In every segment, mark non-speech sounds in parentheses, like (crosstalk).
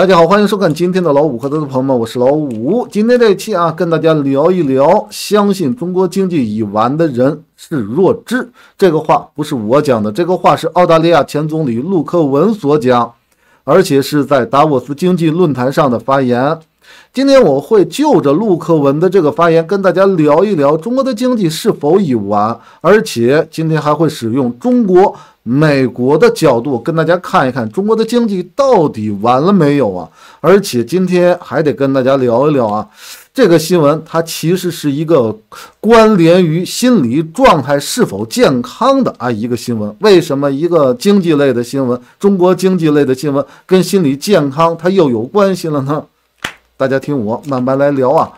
大家好，欢迎收看今天的老五和他的朋友们，我是老五。今天这一期啊，跟大家聊一聊，相信中国经济已完的人是弱智。这个话不是我讲的，这个话是澳大利亚前总理陆克文所讲，而且是在达沃斯经济论坛上的发言。今天我会就着陆克文的这个发言跟大家聊一聊中国的经济是否已完，而且今天还会使用中国、美国的角度跟大家看一看中国的经济到底完了没有啊！而且今天还得跟大家聊一聊啊，这个新闻它其实是一个关联于心理状态是否健康的啊一个新闻。为什么一个经济类的新闻、中国经济类的新闻跟心理健康它又有关系了呢？大家听我慢慢来聊啊。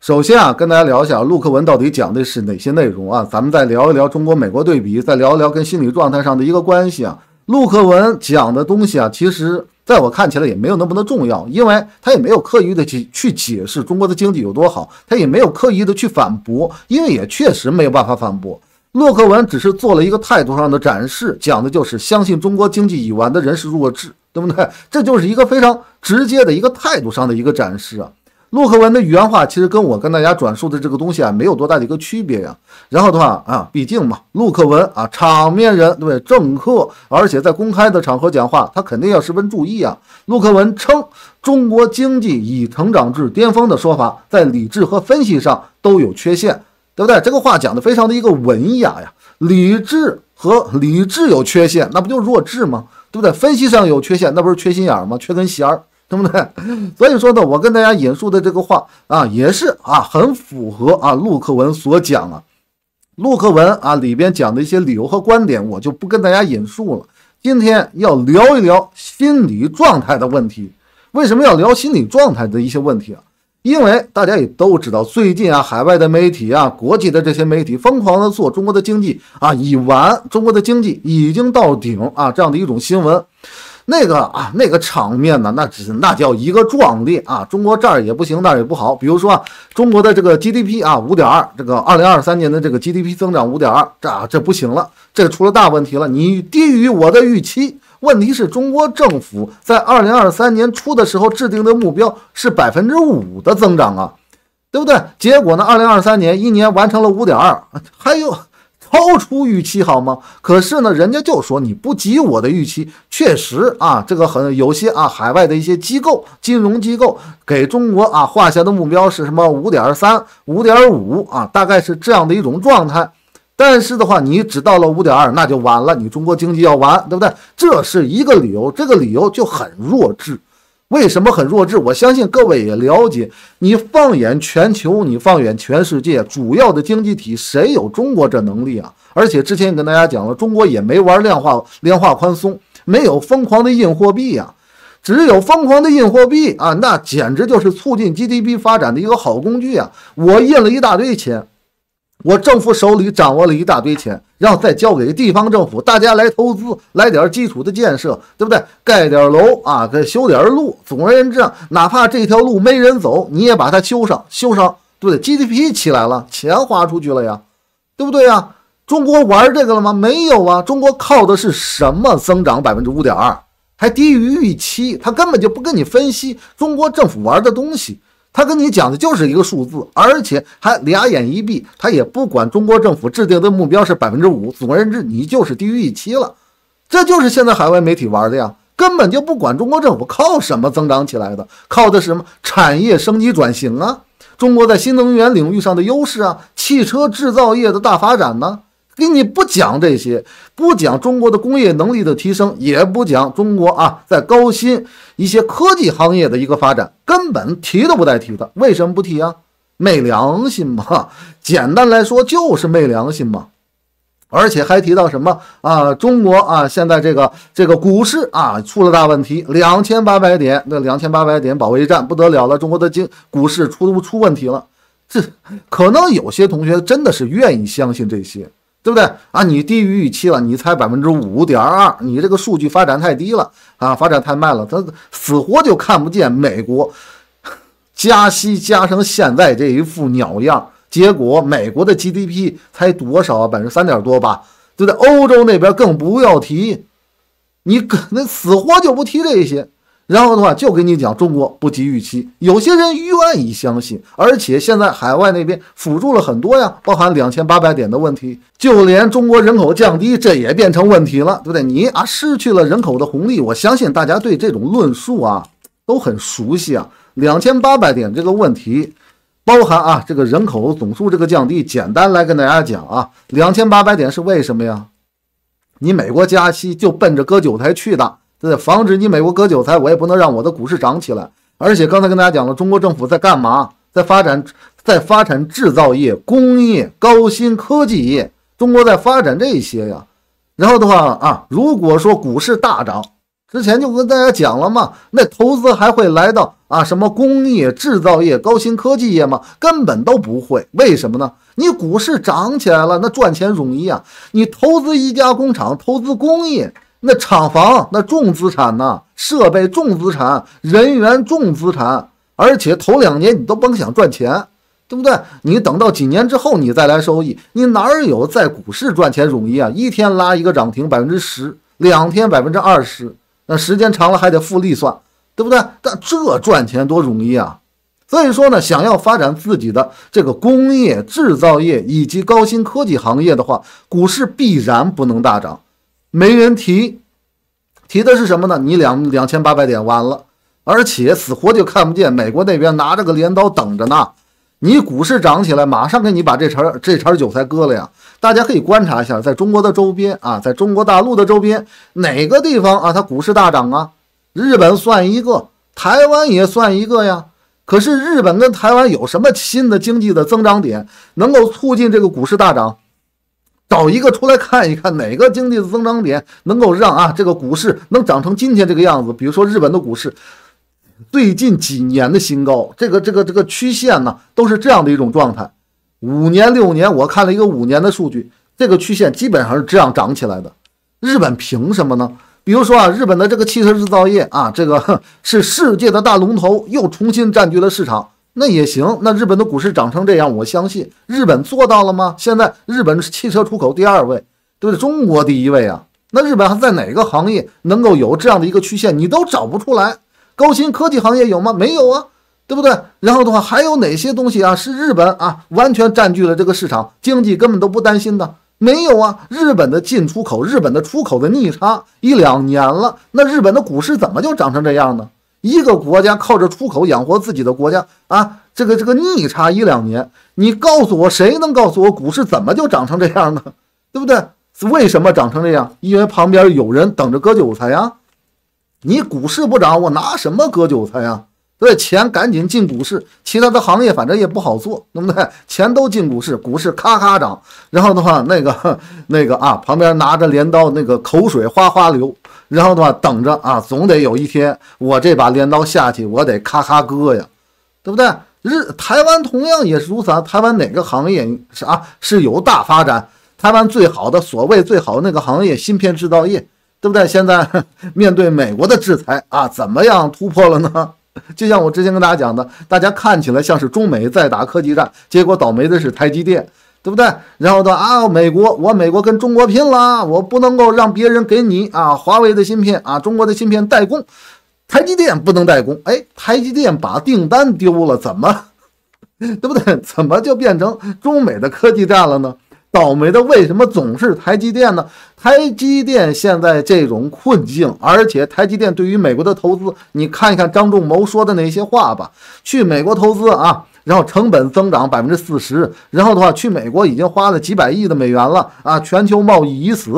首先啊，跟大家聊一下陆克文到底讲的是哪些内容啊？咱们再聊一聊中国美国对比，再聊一聊跟心理状态上的一个关系啊。陆克文讲的东西啊，其实在我看起来也没有那么的重要，因为他也没有刻意的去去解释中国的经济有多好，他也没有刻意的去反驳，因为也确实没有办法反驳。洛克文只是做了一个态度上的展示，讲的就是相信中国经济已完的人是弱智，对不对？这就是一个非常直接的一个态度上的一个展示啊。洛克文的原话其实跟我跟大家转述的这个东西啊没有多大的一个区别呀。然后的话啊，毕竟嘛，洛克文啊，场面人，对不对？政客，而且在公开的场合讲话，他肯定要十分注意啊。洛克文称中国经济已成长至巅峰的说法，在理智和分析上都有缺陷。对不对？这个话讲的非常的一个文雅呀，理智和理智有缺陷，那不就弱智吗？对不对？分析上有缺陷，那不是缺心眼吗？缺根弦儿，对不对？(laughs) 所以说呢，我跟大家引述的这个话啊，也是啊，很符合啊陆克文所讲啊，陆克文啊里边讲的一些理由和观点，我就不跟大家引述了。今天要聊一聊心理状态的问题，为什么要聊心理状态的一些问题啊？因为大家也都知道，最近啊，海外的媒体啊，国际的这些媒体疯狂的做中国的经济啊，已完，中国的经济已经到顶啊，这样的一种新闻，那个啊，那个场面呢，那只那叫一个壮烈啊！中国这儿也不行，那儿也不好，比如说中国的这个 GDP 啊，五点二，这个二零二三年的这个 GDP 增长五点二，这这不行了，这出了大问题了，你低于我的预期。问题是中国政府在二零二三年初的时候制定的目标是百分之五的增长啊，对不对？结果呢，二零二三年一年完成了五点二，还有超出预期，好吗？可是呢，人家就说你不及我的预期。确实啊，这个很有些啊，海外的一些机构、金融机构给中国啊画下的目标是什么？五点三、五点五啊，大概是这样的一种状态。但是的话，你只到了五点二，那就完了，你中国经济要完，对不对？这是一个理由，这个理由就很弱智。为什么很弱智？我相信各位也了解。你放眼全球，你放眼全世界，主要的经济体谁有中国这能力啊？而且之前也跟大家讲了，中国也没玩量化，量化宽松没有疯狂的印货币呀，只有疯狂的印货币啊，那简直就是促进 GDP 发展的一个好工具啊！我印了一大堆钱。我政府手里掌握了一大堆钱，然后再交给地方政府，大家来投资，来点基础的建设，对不对？盖点楼啊，给修点路。总而言之，哪怕这条路没人走，你也把它修上，修上，对不对？GDP 起来了，钱花出去了呀，对不对呀？中国玩这个了吗？没有啊！中国靠的是什么？增长百分之五点二，还低于预期，他根本就不跟你分析。中国政府玩的东西。他跟你讲的就是一个数字，而且还俩眼一闭，他也不管中国政府制定的目标是百分之五，总而言之，你就是低于预期了。这就是现在海外媒体玩的呀，根本就不管中国政府靠什么增长起来的，靠的是什么产业升级转型啊，中国在新能源领域上的优势啊，汽车制造业的大发展呢。给你不讲这些，不讲中国的工业能力的提升，也不讲中国啊在高新一些科技行业的一个发展，根本提都不带提的。为什么不提啊？昧良心嘛！简单来说就是昧良心嘛！而且还提到什么啊？中国啊现在这个这个股市啊出了大问题，两千八百点那两千八百点保卫战不得了了，中国的经股市出出问题了。这可能有些同学真的是愿意相信这些。对不对啊？你低于预期了，你才百分之五点二，你这个数据发展太低了啊，发展太慢了，他死活就看不见美国加息加成现在这一副鸟样，结果美国的 GDP 才多少啊？百分之三点多吧？对不对？欧洲那边更不要提，你可能死活就不提这些。然后的话，就跟你讲，中国不及预期，有些人愿意相信，而且现在海外那边辅助了很多呀，包含两千八百点的问题，就连中国人口降低，这也变成问题了，对不对？你啊，失去了人口的红利，我相信大家对这种论述啊都很熟悉啊。两千八百点这个问题，包含啊这个人口总数这个降低，简单来跟大家讲啊，两千八百点是为什么呀？你美国加息就奔着割韭菜去的。在防止你美国割韭菜，我也不能让我的股市涨起来。而且刚才跟大家讲了，中国政府在干嘛？在发展，在发展制造业、工业、高新科技业。中国在发展这些呀。然后的话啊，如果说股市大涨，之前就跟大家讲了嘛，那投资还会来到啊什么工业、制造业、高新科技业吗？根本都不会。为什么呢？你股市涨起来了，那赚钱容易啊。你投资一家工厂，投资工业。那厂房、那重资产呢？设备重资产，人员重资产，而且头两年你都甭想赚钱，对不对？你等到几年之后你再来收益，你哪有在股市赚钱容易啊？一天拉一个涨停百分之十，两天百分之二十，那时间长了还得复利算，对不对？但这赚钱多容易啊！所以说呢，想要发展自己的这个工业、制造业以及高新科技行业的话，股市必然不能大涨。没人提，提的是什么呢？你两两千八百点完了，而且死活就看不见。美国那边拿着个镰刀等着呢，你股市涨起来，马上给你把这茬这茬韭菜割了呀！大家可以观察一下，在中国的周边啊，在中国大陆的周边，哪个地方啊，它股市大涨啊？日本算一个，台湾也算一个呀。可是日本跟台湾有什么新的经济的增长点，能够促进这个股市大涨？找一个出来看一看，哪个经济的增长点能够让啊这个股市能涨成今天这个样子？比如说日本的股市最近几年的新高，这个这个这个曲线呢都是这样的一种状态。五年六年，我看了一个五年的数据，这个曲线基本上是这样涨起来的。日本凭什么呢？比如说啊，日本的这个汽车制造业啊，这个是世界的大龙头，又重新占据了市场。那也行，那日本的股市涨成这样，我相信日本做到了吗？现在日本汽车出口第二位，对不对？中国第一位啊，那日本还在哪个行业能够有这样的一个曲线？你都找不出来。高新科技行业有吗？没有啊，对不对？然后的话，还有哪些东西啊？是日本啊，完全占据了这个市场经济，根本都不担心的。没有啊，日本的进出口，日本的出口的逆差一两年了，那日本的股市怎么就涨成这样呢？一个国家靠着出口养活自己的国家啊，这个这个逆差一两年，你告诉我，谁能告诉我股市怎么就涨成这样呢？对不对？为什么涨成这样？因为旁边有人等着割韭菜呀。你股市不涨，我拿什么割韭菜呀？所以钱赶紧进股市，其他的行业反正也不好做，对不对？钱都进股市，股市咔咔涨，然后的话，那个那个啊，旁边拿着镰刀，那个口水哗哗流。然后的话，等着啊，总得有一天，我这把镰刀下去，我得咔咔割呀，对不对？日台湾同样也是如此。啊，台湾哪个行业是啊是有大发展？台湾最好的所谓最好那个行业，芯片制造业，对不对？现在 (laughs) 面对美国的制裁啊，怎么样突破了呢？(laughs) 就像我之前跟大家讲的，大家看起来像是中美在打科技战，结果倒霉的是台积电。对不对？然后到啊，美国，我美国跟中国拼了，我不能够让别人给你啊，华为的芯片啊，中国的芯片代工，台积电不能代工，哎，台积电把订单丢了，怎么，(laughs) 对不对？怎么就变成中美的科技战了呢？倒霉的为什么总是台积电呢？台积电现在这种困境，而且台积电对于美国的投资，你看一看张仲谋说的那些话吧，去美国投资啊。然后成本增长百分之四十，然后的话去美国已经花了几百亿的美元了啊！全球贸易已死，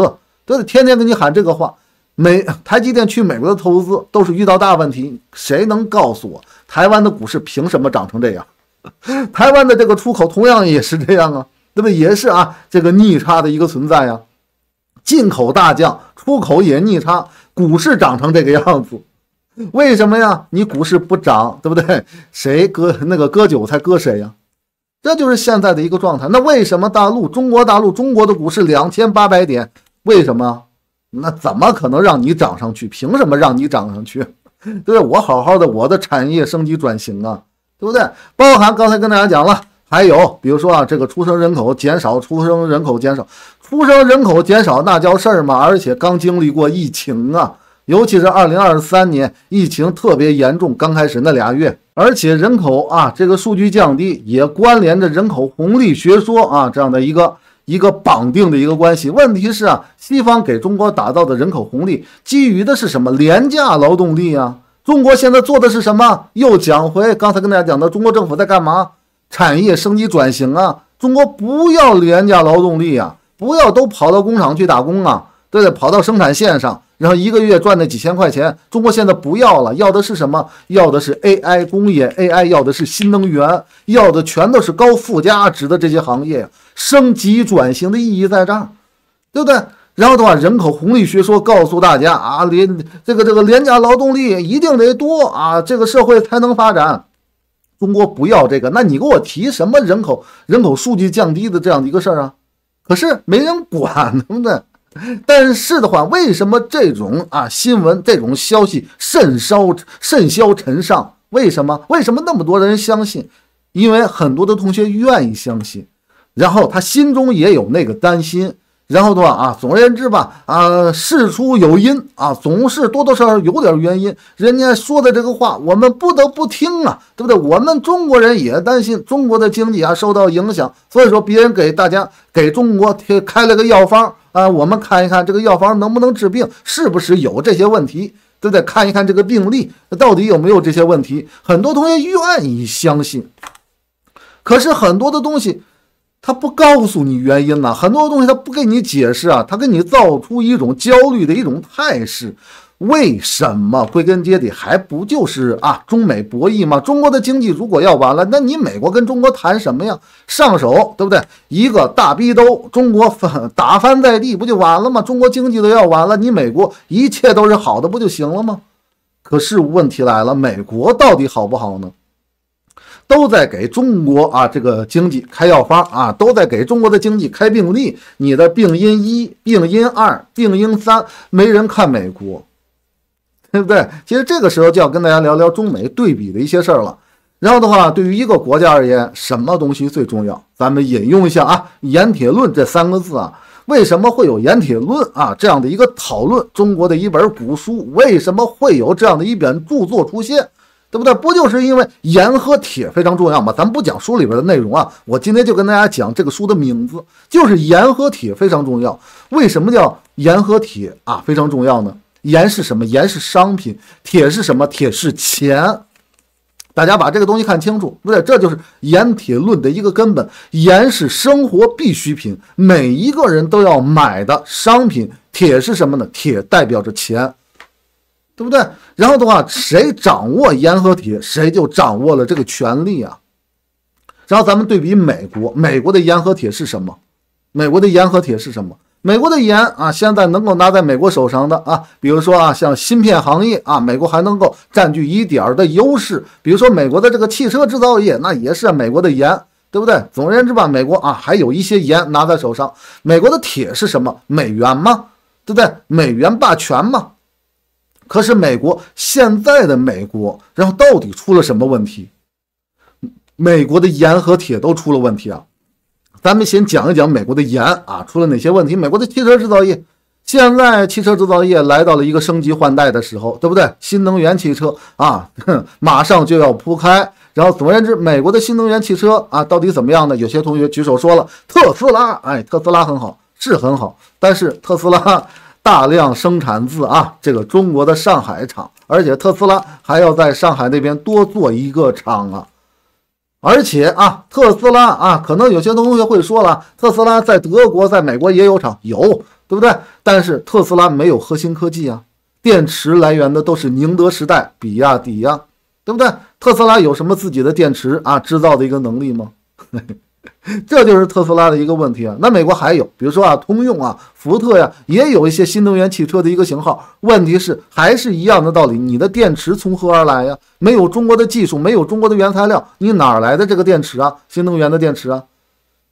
都得天天跟你喊这个话。美台积电去美国的投资都是遇到大问题，谁能告诉我台湾的股市凭什么涨成这样？(laughs) 台湾的这个出口同样也是这样啊，对不？也是啊，这个逆差的一个存在呀，进口大降，出口也逆差，股市长成这个样子。为什么呀？你股市不涨，对不对？(laughs) 谁割那个割韭菜割谁呀？这就是现在的一个状态。那为什么大陆、中国大陆、中国的股市两千八百点？为什么？那怎么可能让你涨上去？凭什么让你涨上去？(laughs) 对，我好好的，我的产业升级转型啊，对不对？包含刚才跟大家讲了，还有比如说啊，这个出生人口减少，出生人口减少，出生人口减少，那叫事儿吗？而且刚经历过疫情啊。尤其是二零二三年疫情特别严重，刚开始那俩月，而且人口啊这个数据降低也关联着人口红利学说啊这样的一个一个绑定的一个关系。问题是啊，西方给中国打造的人口红利基于的是什么？廉价劳动力啊？中国现在做的是什么？又讲回刚才跟大家讲的，中国政府在干嘛？产业升级转型啊？中国不要廉价劳动力啊，不要都跑到工厂去打工啊？对对？跑到生产线上，然后一个月赚那几千块钱，中国现在不要了，要的是什么？要的是 AI 工业，AI 要的是新能源，要的全都是高附加值的这些行业，升级转型的意义在这儿，对不对？然后的话，人口红利学说告诉大家啊，廉这个这个廉价劳动力一定得多啊，这个社会才能发展。中国不要这个，那你给我提什么人口人口数据降低的这样的一个事儿啊？可是没人管，对不对？但是的话，为什么这种啊新闻这种消息甚嚣甚嚣尘上？为什么？为什么那么多人相信？因为很多的同学愿意相信，然后他心中也有那个担心。然后的话啊？总而言之吧，啊，事出有因啊，总是多多少少有点原因。人家说的这个话，我们不得不听啊，对不对？我们中国人也担心中国的经济啊受到影响，所以说别人给大家给中国开开了个药方啊，我们看一看这个药方能不能治病，是不是有这些问题，对不对？看一看这个病例到底有没有这些问题。很多同学愿意相信，可是很多的东西。他不告诉你原因呢，很多东西他不给你解释啊，他给你造出一种焦虑的一种态势。为什么？归根结底还不就是啊，中美博弈吗？中国的经济如果要完了，那你美国跟中国谈什么呀？上手对不对？一个大逼兜，中国翻打翻在地，不就完了吗？中国经济都要完了，你美国一切都是好的，不就行了吗？可是问题来了，美国到底好不好呢？都在给中国啊这个经济开药方啊，都在给中国的经济开病例。你的病因一、病因二、病因三，没人看美国，对不对？其实这个时候就要跟大家聊聊中美对比的一些事儿了。然后的话，对于一个国家而言，什么东西最重要？咱们引用一下啊，《盐铁论》这三个字啊，为什么会有《盐铁论》啊这样的一个讨论？中国的一本古书，为什么会有这样的一本著作出现？对不对？不就是因为盐和铁非常重要吗？咱不讲书里边的内容啊，我今天就跟大家讲这个书的名字，就是盐和铁非常重要。为什么叫盐和铁啊？非常重要呢？盐是什么？盐是商品。铁是什么？铁是钱。大家把这个东西看清楚，对不对，这就是《盐铁论》的一个根本。盐是生活必需品，每一个人都要买的商品。铁是什么呢？铁代表着钱。对不对？然后的话，谁掌握盐和铁，谁就掌握了这个权利啊。然后咱们对比美国，美国的盐和铁是什么？美国的盐和铁是什么？美国的盐啊，现在能够拿在美国手上的啊，比如说啊，像芯片行业啊，美国还能够占据一点儿的优势。比如说美国的这个汽车制造业，那也是美国的盐，对不对？总而言之吧，美国啊，还有一些盐拿在手上。美国的铁是什么？美元吗？对不对？美元霸权吗？可是美国现在的美国，然后到底出了什么问题？美国的盐和铁都出了问题啊！咱们先讲一讲美国的盐啊，出了哪些问题？美国的汽车制造业现在汽车制造业来到了一个升级换代的时候，对不对？新能源汽车啊，马上就要铺开。然后总而言之，美国的新能源汽车啊，到底怎么样呢？有些同学举手说了，特斯拉，哎，特斯拉很好，是很好，但是特斯拉。大量生产自啊，这个中国的上海厂，而且特斯拉还要在上海那边多做一个厂啊。而且啊，特斯拉啊，可能有些同学会说了，特斯拉在德国、在美国也有厂，有，对不对？但是特斯拉没有核心科技啊，电池来源的都是宁德时代、比亚迪呀，对不对？特斯拉有什么自己的电池啊制造的一个能力吗？(laughs) (laughs) 这就是特斯拉的一个问题啊！那美国还有，比如说啊，通用啊，福特呀，也有一些新能源汽车的一个型号。问题是还是一样的道理，你的电池从何而来呀？没有中国的技术，没有中国的原材料，你哪来的这个电池啊？新能源的电池啊？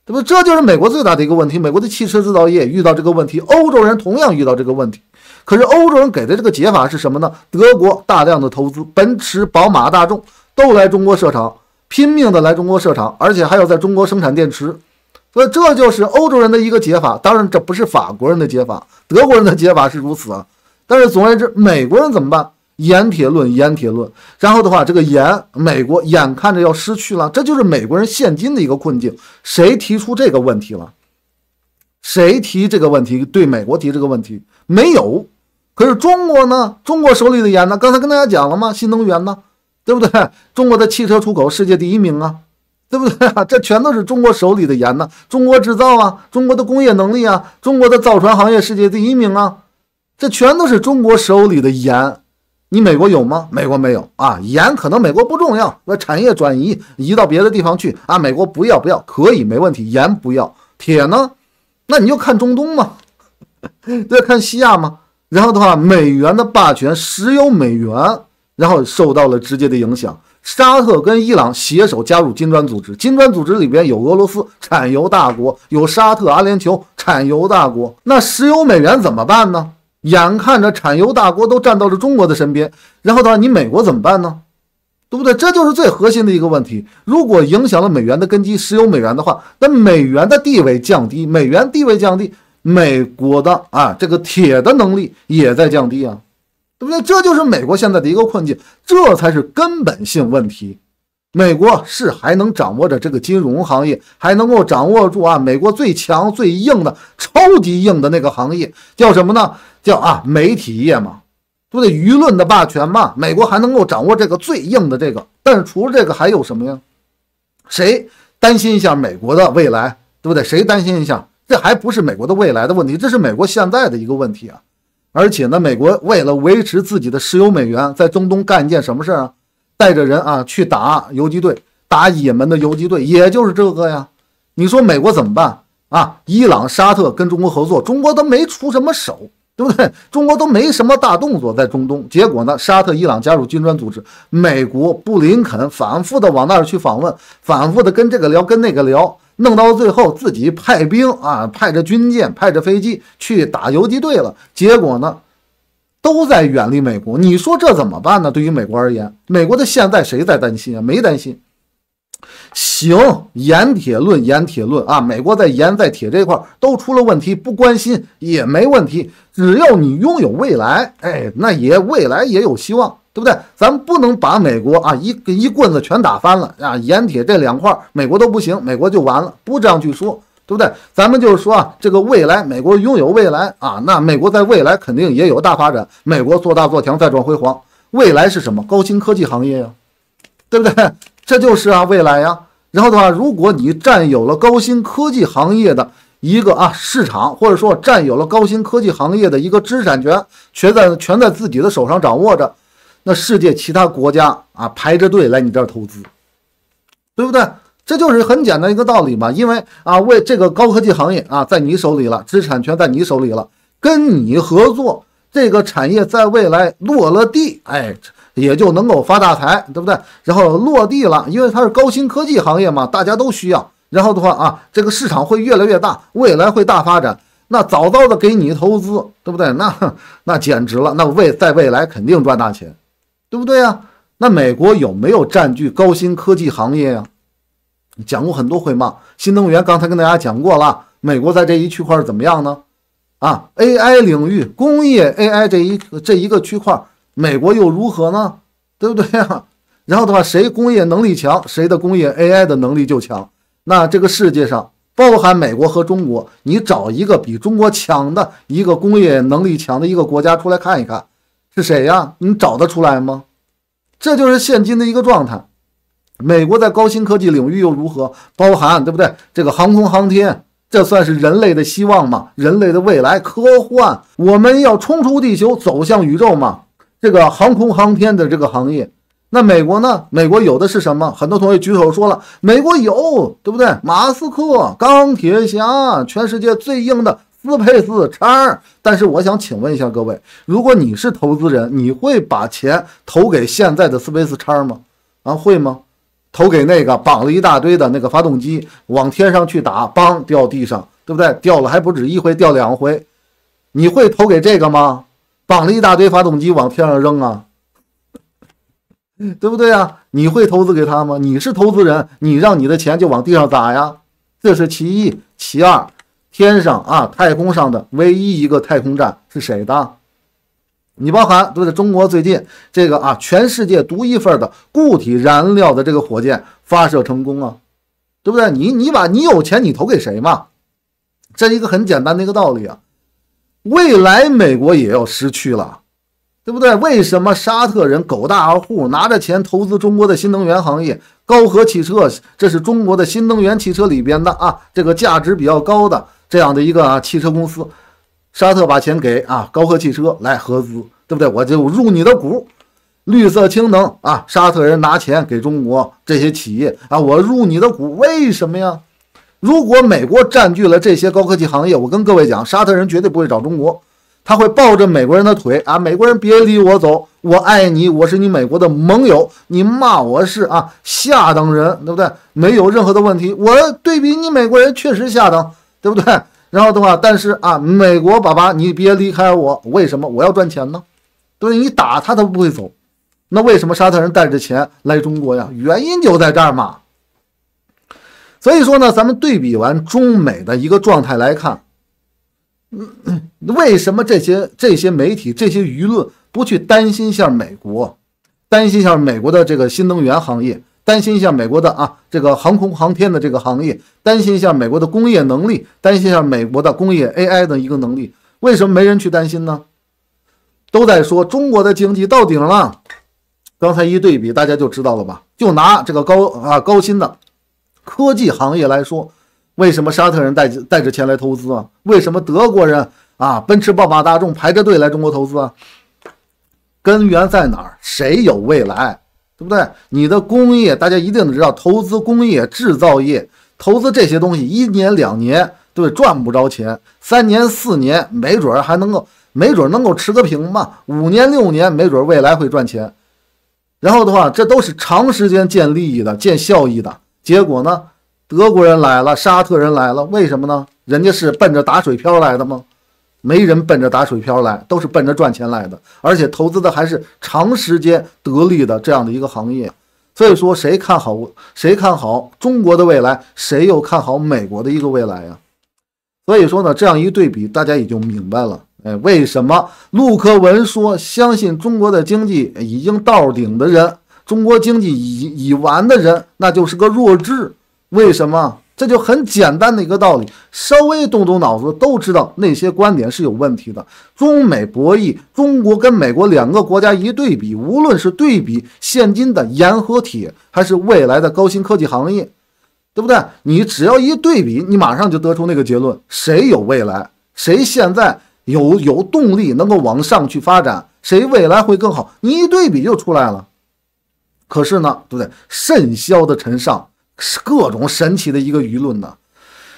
对不？这就是美国最大的一个问题。美国的汽车制造业遇到这个问题，欧洲人同样遇到这个问题。可是欧洲人给的这个解法是什么呢？德国大量的投资，奔驰、宝马、大众都来中国设厂。拼命的来中国设厂，而且还要在中国生产电池，所以这就是欧洲人的一个解法。当然，这不是法国人的解法，德国人的解法是如此啊。但是总而言之，美国人怎么办？盐铁论，盐铁论。然后的话，这个盐，美国眼看着要失去了，这就是美国人现今的一个困境。谁提出这个问题了？谁提这个问题？对美国提这个问题没有？可是中国呢？中国手里的盐呢？刚才跟大家讲了吗？新能源呢？对不对？中国的汽车出口世界第一名啊，对不对？(laughs) 这全都是中国手里的盐呢。中国制造啊，中国的工业能力啊，中国的造船行业世界第一名啊，这全都是中国手里的盐。你美国有吗？美国没有啊。盐可能美国不重要，那产业转移移到别的地方去啊。美国不要不要，可以没问题。盐不要，铁呢？那你就看中东嘛，(laughs) 对，看西亚嘛，然后的话，美元的霸权，石油美元。然后受到了直接的影响。沙特跟伊朗携手加入金砖组织，金砖组织里边有俄罗斯产油大国，有沙特、阿联酋产油大国。那石油美元怎么办呢？眼看着产油大国都站到了中国的身边，然后的话，你美国怎么办呢？对不对？这就是最核心的一个问题。如果影响了美元的根基，石油美元的话，那美元的地位降低，美元地位降低，美国的啊这个铁的能力也在降低啊。对不对？这就是美国现在的一个困境，这才是根本性问题。美国是还能掌握着这个金融行业，还能够掌握住啊，美国最强最硬的、超级硬的那个行业叫什么呢？叫啊，媒体业嘛，对不对？舆论的霸权嘛。美国还能够掌握这个最硬的这个，但是除了这个还有什么呀？谁担心一下美国的未来，对不对？谁担心一下？这还不是美国的未来的问题，这是美国现在的一个问题啊。而且呢，美国为了维持自己的石油美元，在中东干一件什么事儿啊？带着人啊去打游击队，打也门的游击队，也就是这个呀。你说美国怎么办啊？伊朗、沙特跟中国合作，中国都没出什么手，对不对？中国都没什么大动作在中东。结果呢，沙特、伊朗加入金砖组织，美国布林肯反复的往那儿去访问，反复的跟这个聊，跟那个聊。弄到最后，自己派兵啊，派着军舰，派着飞机去打游击队了。结果呢，都在远离美国。你说这怎么办呢？对于美国而言，美国的现在谁在担心啊？没担心。行，盐铁论，盐铁论啊，美国在盐在铁这块都出了问题，不关心也没问题。只要你拥有未来，哎，那也未来也有希望。对不对？咱们不能把美国啊，一一棍子全打翻了啊，盐铁这两块，美国都不行，美国就完了。不这样去说，对不对？咱们就是说啊，这个未来，美国拥有未来啊，那美国在未来肯定也有大发展。美国做大做强，再创辉煌。未来是什么？高新科技行业呀，对不对？这就是啊，未来呀。然后的话，如果你占有了高新科技行业的一个啊市场，或者说占有了高新科技行业的一个知识产权，全在全在自己的手上掌握着。那世界其他国家啊排着队来你这儿投资，对不对？这就是很简单一个道理嘛。因为啊，为这个高科技行业啊，在你手里了，知识产权在你手里了，跟你合作，这个产业在未来落了地，哎，也就能够发大财，对不对？然后落地了，因为它是高新科技行业嘛，大家都需要。然后的话啊，这个市场会越来越大，未来会大发展。那早早的给你投资，对不对？那那简直了，那未在未来肯定赚大钱。对不对呀？那美国有没有占据高新科技行业呀？讲过很多会吗？新能源刚才跟大家讲过了，美国在这一区块怎么样呢？啊，AI 领域工业 AI 这一这一个区块，美国又如何呢？对不对呀？然后的话，谁工业能力强，谁的工业 AI 的能力就强。那这个世界上，包含美国和中国，你找一个比中国强的一个工业能力强的一个国家出来看一看。是谁呀？你找得出来吗？这就是现今的一个状态。美国在高新科技领域又如何？包含对不对？这个航空航天，这算是人类的希望吗？人类的未来，科幻，我们要冲出地球，走向宇宙吗？这个航空航天的这个行业，那美国呢？美国有的是什么？很多同学举手说了，美国有，对不对？马斯克，钢铁侠，全世界最硬的。斯佩斯 x 叉但是我想请问一下各位，如果你是投资人，你会把钱投给现在的斯佩斯 x 叉吗？啊，会吗？投给那个绑了一大堆的那个发动机往天上去打，梆掉地上，对不对？掉了还不止一回，掉两回，你会投给这个吗？绑了一大堆发动机往天上扔啊，对不对啊？你会投资给他吗？你是投资人，你让你的钱就往地上砸呀，这是其一，其二。天上啊，太空上的唯一一个太空站是谁的？你包含对不对？中国最近这个啊，全世界独一份的固体燃料的这个火箭发射成功啊，对不对？你你把你有钱你投给谁嘛？这是一个很简单的一个道理啊。未来美国也要失去了，对不对？为什么沙特人狗大而户拿着钱投资中国的新能源行业？高和汽车，这是中国的新能源汽车里边的啊，这个价值比较高的。这样的一个啊汽车公司，沙特把钱给啊高科汽车来合资，对不对？我就入你的股，绿色氢能啊，沙特人拿钱给中国这些企业啊，我入你的股，为什么呀？如果美国占据了这些高科技行业，我跟各位讲，沙特人绝对不会找中国，他会抱着美国人的腿啊，美国人别离我走，我爱你，我是你美国的盟友，你骂我是啊下等人，对不对？没有任何的问题，我对比你美国人确实下等。对不对？然后的话，但是啊，美国爸爸，你别离开我！为什么我要赚钱呢？对，你打他他不会走。那为什么沙特人带着钱来中国呀？原因就在这儿嘛。所以说呢，咱们对比完中美的一个状态来看，嗯，为什么这些这些媒体、这些舆论不去担心一下美国，担心一下美国的这个新能源行业？担心一下美国的啊，这个航空航天的这个行业，担心一下美国的工业能力，担心一下美国的工业 AI 的一个能力，为什么没人去担心呢？都在说中国的经济到顶了。刚才一对比，大家就知道了吧？就拿这个高啊高薪的科技行业来说，为什么沙特人带带着钱来投资啊？为什么德国人啊奔驰、宝马、大众排着队来中国投资啊？根源在哪儿？谁有未来？对不对？你的工业，大家一定得知道，投资工业、制造业，投资这些东西，一年两年，对，赚不着钱；三年四年，没准还能够，没准能够持平嘛；五年六年，没准未来会赚钱。然后的话，这都是长时间见利益的、见效益的结果呢。德国人来了，沙特人来了，为什么呢？人家是奔着打水漂来的吗？没人奔着打水漂来，都是奔着赚钱来的，而且投资的还是长时间得利的这样的一个行业。所以说，谁看好谁看好中国的未来，谁又看好美国的一个未来呀？所以说呢，这样一对比，大家也就明白了。哎，为什么陆克文说相信中国的经济已经到顶的人，中国经济已已完的人，那就是个弱智？为什么？这就很简单的一个道理，稍微动动脑子都知道那些观点是有问题的。中美博弈，中国跟美国两个国家一对比，无论是对比现今的盐和铁，还是未来的高新科技行业，对不对？你只要一对比，你马上就得出那个结论：谁有未来，谁现在有有动力能够往上去发展，谁未来会更好。你一对比就出来了。可是呢，对不对？甚嚣的陈上。各种神奇的一个舆论呢，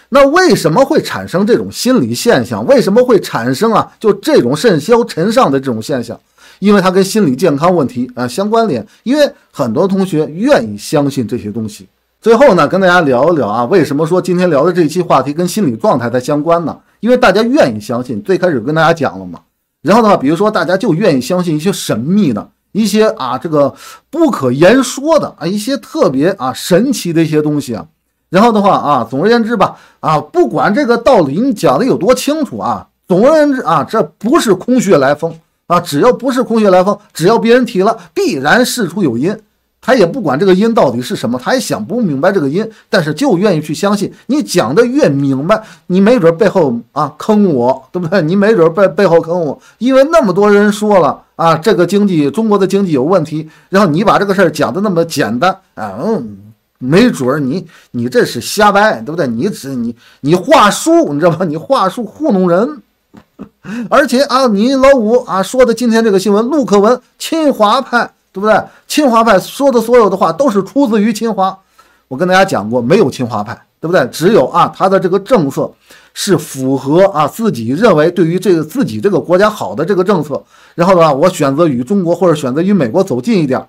那为什么会产生这种心理现象？为什么会产生啊？就这种肾嚣尘上的这种现象，因为它跟心理健康问题啊相关联。因为很多同学愿意相信这些东西。最后呢，跟大家聊一聊啊，为什么说今天聊的这期话题跟心理状态它相关呢？因为大家愿意相信。最开始跟大家讲了嘛，然后的话，比如说大家就愿意相信一些神秘的。一些啊，这个不可言说的啊，一些特别啊神奇的一些东西啊，然后的话啊，总而言之吧啊，不管这个道理你讲的有多清楚啊，总而言之啊，这不是空穴来风啊，只要不是空穴来风，只要别人提了，必然事出有因。他也不管这个因到底是什么，他也想不明白这个因，但是就愿意去相信你讲的越明白，你没准背后啊坑我，对不对？你没准背背后坑我，因为那么多人说了啊，这个经济中国的经济有问题，然后你把这个事儿讲的那么简单，啊，嗯，没准你你这是瞎掰，对不对？你只你你话术，你知道吗？你话术糊弄人，(laughs) 而且啊，你老五啊说的今天这个新闻，陆克文亲华派。对不对？清华派说的所有的话都是出自于清华。我跟大家讲过，没有清华派，对不对？只有啊，他的这个政策是符合啊自己认为对于这个自己这个国家好的这个政策。然后呢，我选择与中国或者选择与美国走近一点，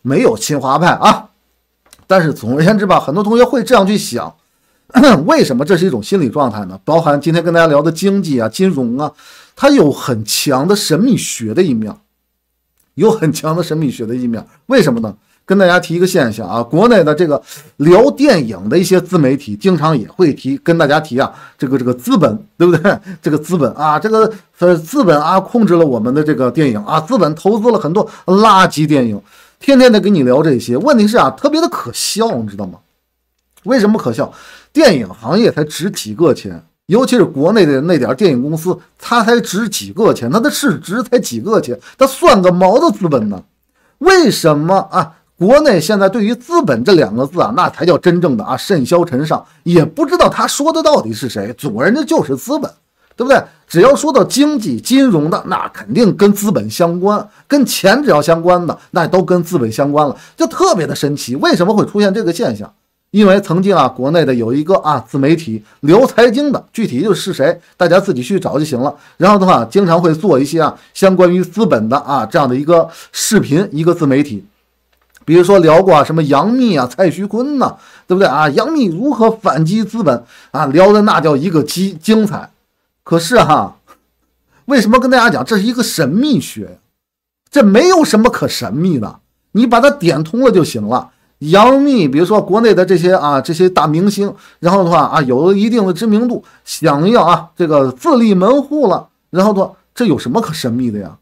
没有清华派啊。但是总而言之吧，很多同学会这样去想，(clears throat) 为什么这是一种心理状态呢？包含今天跟大家聊的经济啊、金融啊，它有很强的神秘学的一面。有很强的神秘学的一面，为什么呢？跟大家提一个现象啊，国内的这个聊电影的一些自媒体，经常也会提，跟大家提啊，这个这个资本，对不对？这个资本啊，这个呃资本啊，控制了我们的这个电影啊，资本投资了很多垃圾电影，天天在跟你聊这些。问题是啊，特别的可笑，你知道吗？为什么可笑？电影行业才值几个钱？尤其是国内的那点电影公司，它才值几个钱？它的市值才几个钱？它算个毛的资本呢？为什么啊？国内现在对于“资本”这两个字啊，那才叫真正的啊，甚嚣尘上。也不知道他说的到底是谁。祖人家就是资本，对不对？只要说到经济、金融的，那肯定跟资本相关，跟钱只要相关的，那都跟资本相关了，就特别的神奇。为什么会出现这个现象？因为曾经啊，国内的有一个啊自媒体聊财经的，具体就是谁，大家自己去找就行了。然后的话，经常会做一些啊相关于资本的啊这样的一个视频，一个自媒体。比如说聊过啊什么杨幂啊、蔡徐坤呐，对不对啊？杨幂如何反击资本啊？聊的那叫一个精精彩。可是哈，为什么跟大家讲这是一个神秘学？这没有什么可神秘的，你把它点通了就行了。杨幂，比如说国内的这些啊，这些大明星，然后的话啊，有了一定的知名度，想要啊这个自立门户了，然后的话，这有什么可神秘的呀？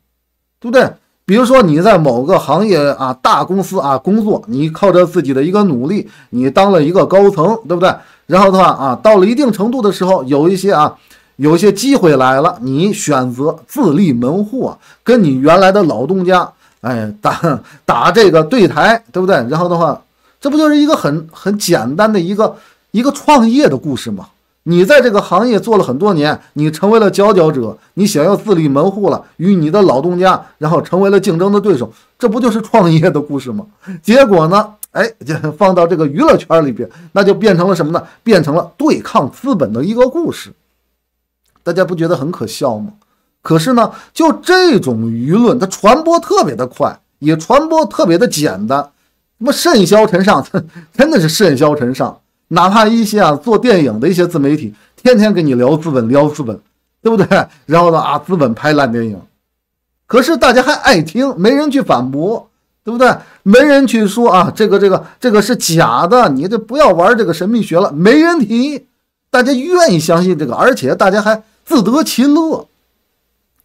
对不对？比如说你在某个行业啊，大公司啊工作，你靠着自己的一个努力，你当了一个高层，对不对？然后的话啊，到了一定程度的时候，有一些啊，有一些机会来了，你选择自立门户啊，跟你原来的老东家。哎，打打这个对台，对不对？然后的话，这不就是一个很很简单的一个一个创业的故事吗？你在这个行业做了很多年，你成为了佼佼者，你想要自立门户了，与你的老东家，然后成为了竞争的对手，这不就是创业的故事吗？结果呢？哎，就 (laughs) 放到这个娱乐圈里边，那就变成了什么呢？变成了对抗资本的一个故事。大家不觉得很可笑吗？可是呢，就这种舆论，它传播特别的快，也传播特别的简单，那么甚消沉上，真的是甚消沉上。哪怕一些啊做电影的一些自媒体，天天跟你聊资本，聊资本，对不对？然后呢啊，资本拍烂电影，可是大家还爱听，没人去反驳，对不对？没人去说啊，这个这个这个是假的，你这不要玩这个神秘学了。没人提，大家愿意相信这个，而且大家还自得其乐。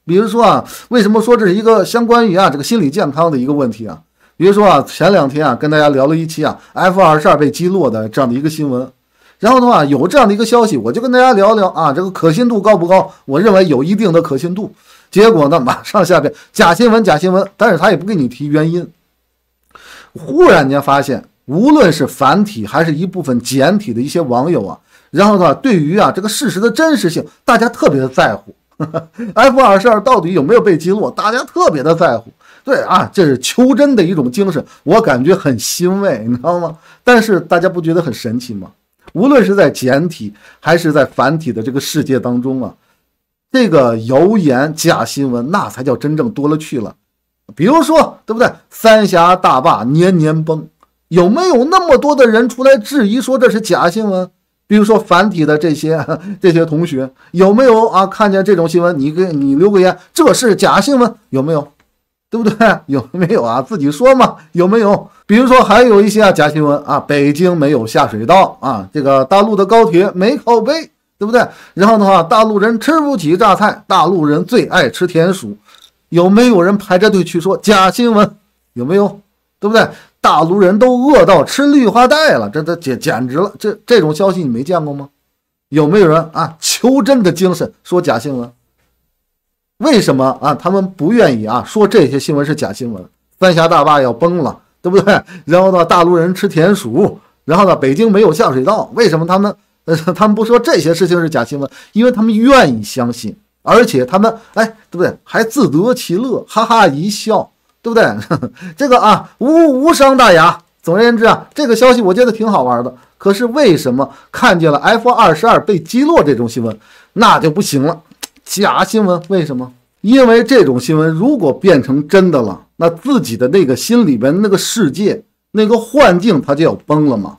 比如说啊，为什么说这是一个相关于啊这个心理健康的一个问题啊？比如说啊，前两天啊跟大家聊了一期啊 F 二十二被击落的这样的一个新闻，然后的话有这样的一个消息，我就跟大家聊聊啊这个可信度高不高？我认为有一定的可信度。结果呢，马上下边假新闻，假新闻，但是他也不给你提原因。忽然间发现，无论是繁体还是一部分简体的一些网友啊，然后的话对于啊这个事实的真实性，大家特别的在乎。F22 (laughs) 到底有没有被击落？大家特别的在乎。对啊，这是求真的一种精神，我感觉很欣慰，你知道吗？但是大家不觉得很神奇吗？无论是在简体还是在繁体的这个世界当中啊，这个谣言、假新闻那才叫真正多了去了。比如说，对不对？三峡大坝年年崩，有没有那么多的人出来质疑说这是假新闻？比如说，繁体的这些 (laughs) 这些同学有没有啊？看见这种新闻，你给你留个言，这是假新闻有没有？对不对？(laughs) 有没有啊？自己说嘛，有没有？比如说还有一些啊假新闻啊，北京没有下水道啊，这个大陆的高铁没靠背，对不对？然后的话，大陆人吃不起榨菜，大陆人最爱吃田鼠，有没有人排着队去说假新闻？有没有？对不对？大陆人都饿到吃绿化带了，这这简简直了！这这种消息你没见过吗？有没有人啊？求真的精神说假新闻？为什么啊？他们不愿意啊？说这些新闻是假新闻？三峡大坝要崩了，对不对？(laughs) 然后呢，大陆人吃田鼠，然后呢，北京没有下水道，为什么他们呃他们不说这些事情是假新闻？因为他们愿意相信，而且他们哎对不对？还自得其乐，哈哈一笑。对不对？(laughs) 这个啊，无无伤大雅。总而言之啊，这个消息我觉得挺好玩的。可是为什么看见了 F 二十二被击落这种新闻，那就不行了？假新闻为什么？因为这种新闻如果变成真的了，那自己的那个心里边那个世界那个幻境，它就要崩了嘛。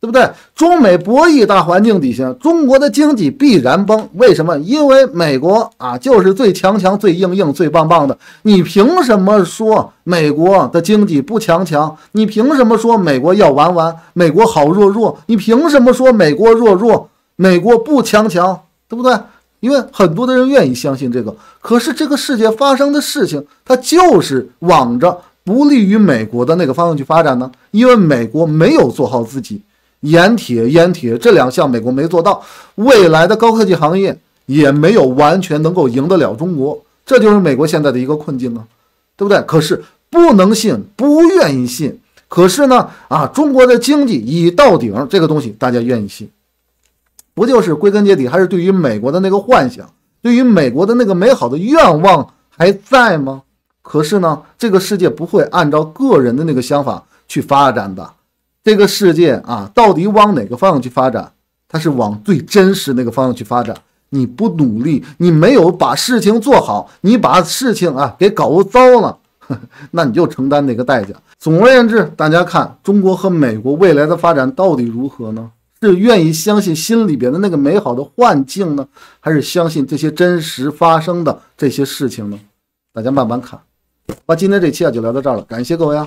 对不对？中美博弈大环境底下，中国的经济必然崩。为什么？因为美国啊，就是最强强、最硬硬、最棒棒的。你凭什么说美国的经济不强强？你凭什么说美国要玩玩？美国好弱弱？你凭什么说美国弱弱？美国不强强？对不对？因为很多的人愿意相信这个，可是这个世界发生的事情，它就是往着不利于美国的那个方向去发展呢。因为美国没有做好自己。盐铁，盐铁这两项，美国没做到，未来的高科技行业也没有完全能够赢得了中国，这就是美国现在的一个困境啊，对不对？可是不能信，不愿意信，可是呢，啊，中国的经济已到顶，这个东西大家愿意信，不就是归根结底还是对于美国的那个幻想，对于美国的那个美好的愿望还在吗？可是呢，这个世界不会按照个人的那个想法去发展的。这个世界啊，到底往哪个方向去发展？它是往最真实那个方向去发展。你不努力，你没有把事情做好，你把事情啊给搞糟了，(laughs) 那你就承担那个代价。总而言之，大家看中国和美国未来的发展到底如何呢？是愿意相信心里边的那个美好的幻境呢，还是相信这些真实发生的这些事情呢？大家慢慢看。那今天这期啊就聊到这儿了，感谢各位啊。